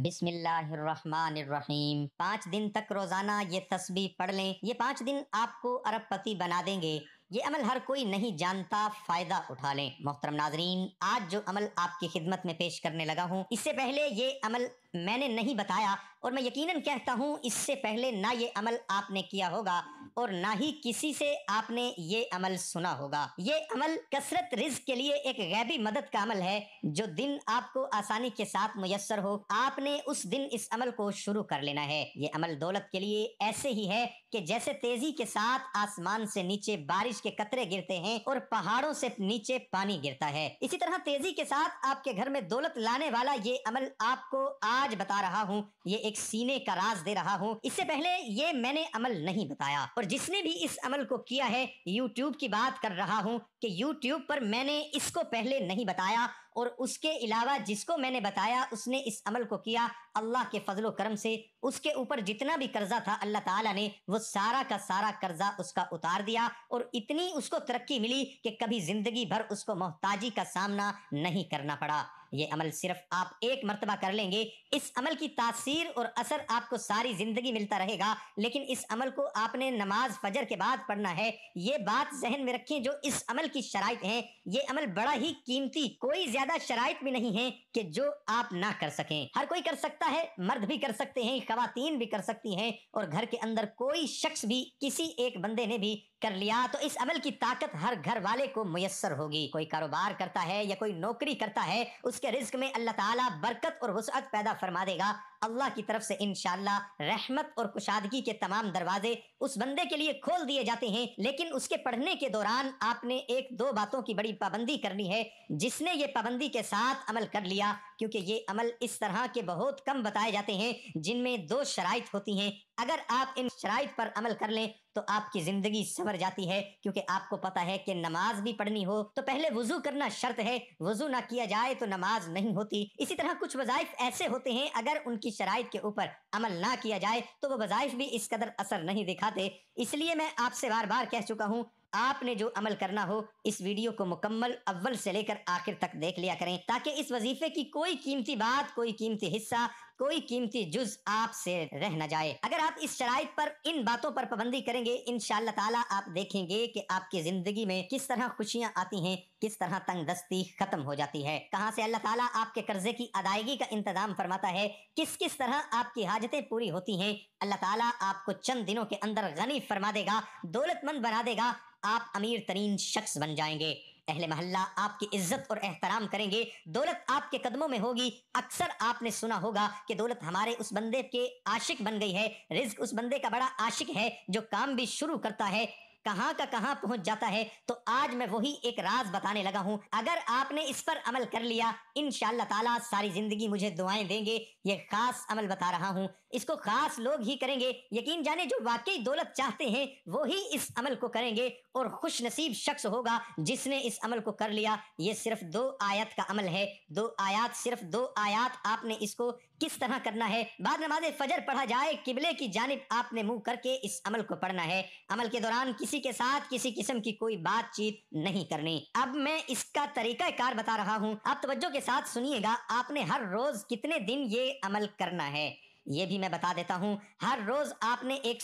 बिस्मिल्लाहिर्रहमानिर्रहीम पाँच दिन तक रोज़ाना ये तस्बी पढ़ लें ये पाँच दिन आपको अरबपति बना देंगे ये अमल हर कोई नहीं जानता फ़ायदा उठा लें मोहतरम नाजरीन आज जो अमल आपकी खिदमत में पेश करने लगा हूँ इससे पहले ये अमल मैंने नहीं बताया और मैं यकीनन कहता हूँ इससे पहले ना ये अमल आपने किया होगा और ना ही किसी से आपने ये अमल सुना होगा ये अमल कसरत रिज के लिए एक गैबी मदद का अमल है जो दिन आपको आसानी के साथ मुयसर हो आपने उस दिन इस अमल को शुरू कर लेना है ये अमल दौलत के लिए ऐसे ही है कि जैसे तेजी के साथ आसमान से नीचे बारिश के कतरे गिरते हैं और पहाड़ों से नीचे पानी गिरता है इसी तरह तेजी के साथ आपके घर में दौलत लाने वाला ये अमल आपको आज बता रहा हूँ ये एक सीने का राज दे रहा हूँ इससे पहले ये मैंने अमल नहीं बताया और जिसने भी इस अमल को किया है यूट्यूब की बात कर रहा हूँ कि यूट्यूब पर मैंने इसको पहले नहीं बताया और उसके अलावा जिसको मैंने बताया उसने इस अमल को किया अल्लाह के फजलो करम से उसके ऊपर जितना भी कर्जा था अल्लाह ताला ने वो सारा का सारा कर्जा उसका उतार दिया और इतनी उसको तरक्की मिली कि कभी जिंदगी भर उसको मोहताजी का सामना नहीं करना पड़ा ये अमल सिर्फ आप एक मरतबा कर लेंगे इस अमल की तासीर और असर आपको सारी ज़िंदगी मिलता रहेगा लेकिन इस अमल को आपने नमाज फजर के बाद पढ़ना है ये बात जहन में रखें जो इस अमल की शराइ है ये अमल बड़ा ही कीमती कोई ज्यादा शराइ भी नहीं है कि जो आप ना कर सकें हर कोई कर सकता है मर्द भी कर सकते हैं खातन भी कर सकती हैं और घर के अंदर कोई शख्स भी किसी एक बंदे ने भी कर लिया तो इस अमल की ताकत हर घर वाले को मैसर होगी कोई कारोबार करता है या कोई नौकरी करता है उसके रिस्क में अल्लाह ताला बरकत और वसअत पैदा फरमा देगा अल्लाह की तरफ से इनशाला रहमत और कुशादगी के तमाम दरवाजे उस बंदे के लिए खोल दिए जाते हैं लेकिन उसके पढ़ने के दौरान आपने एक दो बातों की बड़ी पाबंदी करनी है जिसने ये पाबंदी के साथ अमल कर लिया क्योंकि ये अमल इस तरह के बहुत कम बताए जाते हैं जिनमें दो शराइ होती हैं अगर आप इन शराइ पर अमल कर लें तो आपकी ज़िंदगी सवर जाती है क्योंकि आपको पता है कि नमाज भी पढ़नी हो तो पहले वज़ू करना शर्त है वज़ू ना किया जाए तो नमाज नहीं होती इसी तरह कुछ वज़ाइफ ऐसे होते हैं अगर उनकी शराइ के ऊपर अमल ना किया जाए तो वो वज़ाइफ भी इस कदर असर नहीं दिखाते इसलिए मैं आपसे बार बार कह चुका हूँ आपने जो अमल करना हो इस वीडियो को मुकम्मल अव्वल से लेकर आखिर तक देख लिया करें ताकि इस वजीफे की कोई कीमती बात कोई कीमती हिस्सा कोई कीमती जुज आपसे रह न जाए अगर आप इस शराइ पर इन बातों पर पाबंदी करेंगे इन ताला आप देखेंगे कि आपकी जिंदगी में किस तरह खुशियाँ आती हैं किस तरह दस्ती खत्म हो जाती है कहाँ से अल्लाह ताला आपके कर्जे की अदायगी का इंतजाम फरमाता है किस किस तरह आपकी हाजतें पूरी होती हैं अल्लाह ताला आपको चंद दिनों के अंदर गनी फरमा देगा दौलतमंद बना देगा आप अमीर तरीन शख्स बन जाएंगे अहले महल्ला आपकी इज्जत और एहतराम करेंगे दौलत आपके कदमों में होगी अक्सर आपने सुना होगा कि दौलत हमारे उस बंदे के आशिक बन गई है रिज्क उस बंदे का बड़ा आशिक है जो काम भी शुरू करता है कहां का कहां पहुंच जाता है तो आज मैं वही एक राज बताने लगा हूं अगर आपने इस पर अमल कर लिया इन ताला सारी जिंदगी मुझे दुआएं देंगे ये खास अमल बता रहा हूं इसको खास लोग ही करेंगे यकीन जाने जो वाकई दौलत चाहते हैं वो ही इस अमल को करेंगे और खुश नसीब शख्स होगा जिसने इस अमल को कर लिया ये सिर्फ दो आयत का अमल है दो आयात सिर्फ दो आयात आपने इसको किस तरह करना है बाद नमाज फजर पढ़ा जाए किबले की जानब आपने मुंह करके इस अमल को पढ़ना है अमल के दौरान किसी के साथ किसी किस्म की कोई बातचीत नहीं करनी अब मैं इसका तरीका कार बता रहा हूँ आप तवज्जो के साथ सुनिएगा आपने हर रोज कितने दिन ये अमल करना है ये भी मैं बता देता हूँ हर रोज आपने एक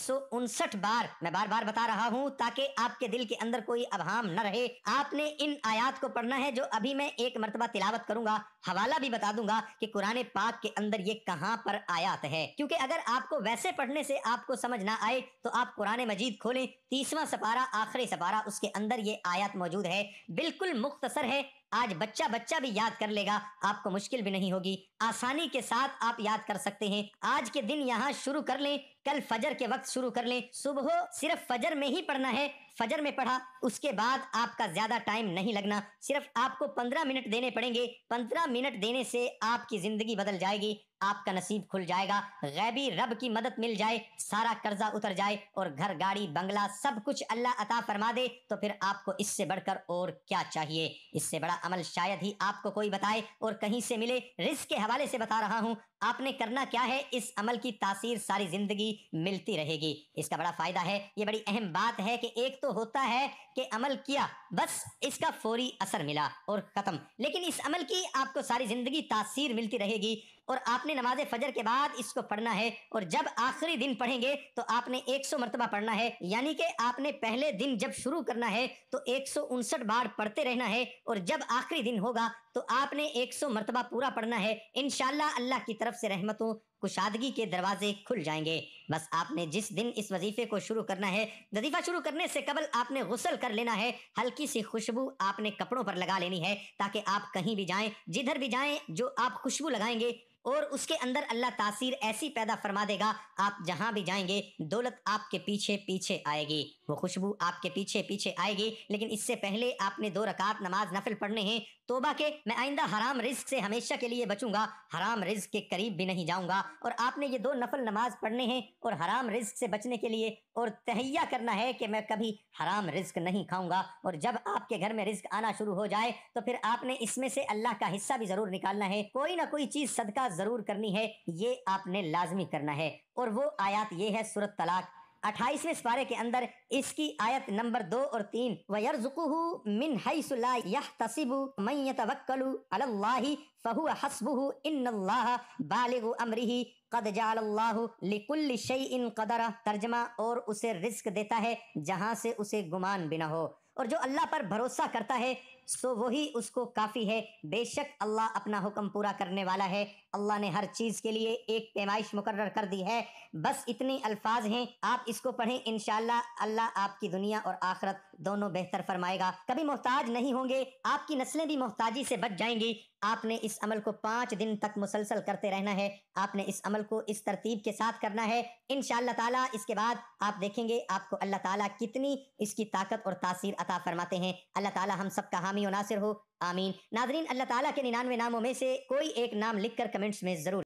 बार मैं बार बार बता रहा हूँ ताकि आपके दिल के अंदर कोई अभाम न रहे आपने इन आयात को पढ़ना है जो अभी मैं एक मरतबा तिलावत करूंगा हवाला भी बता दूंगा कि कुरान पाक के अंदर ये कहाँ पर आयात है क्योंकि अगर आपको वैसे पढ़ने से आपको समझ ना आए तो आप कुरान मजीद खोलें तीसवा सपारा आखिरी सपारा उसके अंदर ये आयात मौजूद है बिल्कुल मुख्तसर है आज बच्चा बच्चा भी याद कर लेगा आपको मुश्किल भी नहीं होगी आसानी के साथ आप याद कर सकते हैं आज के दिन यहाँ शुरू कर लें कल फजर के वक्त शुरू कर लें सुबह सिर्फ फजर में ही पढ़ना है फजर में पढ़ा उसके बाद आपका ज्यादा टाइम नहीं लगना सिर्फ आपको पंद्रह मिनट देने पड़ेंगे पंद्रह मिनट देने से आपकी जिंदगी बदल जाएगी आपका नसीब खुल जाएगा गैबी रब की मदद मिल जाए सारा कर्जा उतर जाए और घर गाड़ी बंगला सब कुछ अल्लाह अता फरमा दे तो फिर आपको इससे बढ़कर और क्या चाहिए इससे बड़ा अमल शायद ही आपको कोई बताए और कहीं से मिले रिस्क के हवाले से बता रहा हूँ आपने करना क्या है इस अमल की तासीर सारी जिंदगी मिलती रहेगी इसका बड़ा फायदा है ये बड़ी अहम बात है कि एक तो होता है कि अमल किया बस इसका फौरी असर मिला और खत्म लेकिन इस अमल की आपको सारी जिंदगी तासीर मिलती रहेगी और आपने नमाज फजर के बाद इसको पढ़ना है और जब आखिरी दिन पढ़ेंगे तो आपने 100 मरतबा पढ़ना है यानी कि आपने पहले दिन जब शुरू करना है तो एक बार पढ़ते रहना है और जब आखिरी दिन होगा तो आपने 100 मरतबा पूरा पढ़ना है इनशाला अल्लाह की तरफ से रहमतों कुशादगी के दरवाजे खुल जाएंगे बस आपने जिस दिन इस वजीफे को शुरू करना है वजीफा शुरू करने से कबल आपने गुसल कर लेना है हल्की सी खुशबू आपने कपड़ों पर लगा लेनी है ताकि आप कहीं भी जाएं जिधर भी जाएं जो आप खुशबू लगाएंगे और उसके अंदर अल्लाह तासीर ऐसी पैदा फरमा देगा आप जहां भी जाएंगे दौलत आपके पीछे पीछे आएगी वो खुशबू आपके पीछे पीछे आएगी लेकिन इससे पहले आपने दो रकात नमाज नफिल पढ़ने हैं तोबा के मैं आइंदा हराम रिस्क से हमेशा के लिए बचूंगा हराम रिस्क के करीब भी नहीं जाऊंगा और आपने ये दो नफल नमाज पढ़ने हैं और हराम रिस्क से बचने के लिए और तहैया करना है कि मैं कभी हराम रिस्क नहीं खाऊंगा और जब आपके घर में रिस्क आना शुरू हो जाए तो फिर आपने इसमें से अल्लाह का हिस्सा भी जरूर निकालना है कोई ना कोई चीज सदका जरूर करनी है ये आपने लाजमी करना है और वो आयात ये है सूरत तलाक अट्ठाईसवें पारे के अंदर इसकी आयत नंबर दो और तीन वयरजुकू मिन यह तसीबू मैं तवक्कलू अल्लाही फ़हु हसबुहु इन्नल्लाह बालिगु अमरिही कद जाल्लाहु लिकुल्ल इन कदर तर्जमा और उसे रिस्क देता है जहाँ से उसे गुमान बिना हो और जो अल्लाह पर भरोसा करता है सो वही उसको काफ़ी है बेशक अल्लाह अपना हुक्म पूरा करने वाला है अल्लाह ने हर चीज़ के लिए एक पैमाइश मुकर कर दी है बस इतनी अल्फाज हैं आप इसको पढ़ें इन अल्लाह आपकी दुनिया और आखरत दोनों बेहतर फरमाएगा कभी मोहताज नहीं होंगे आपकी नस्लें भी मोहताजी से बच जाएंगी आपने इस अमल को पांच दिन तक मुसलसल करते रहना है आपने इस अमल को इस तरतीब के साथ करना है इन ताला इसके बाद आप देखेंगे आपको अल्लाह ताला कितनी इसकी ताकत और तासीर अता फरमाते हैं अल्लाह ताला हम सब का हामी और नासिर हो आमीन नाजरीन अल्लाह ताला के निन्यानवे नामों में से कोई एक नाम लिखकर कमेंट्स में जरूर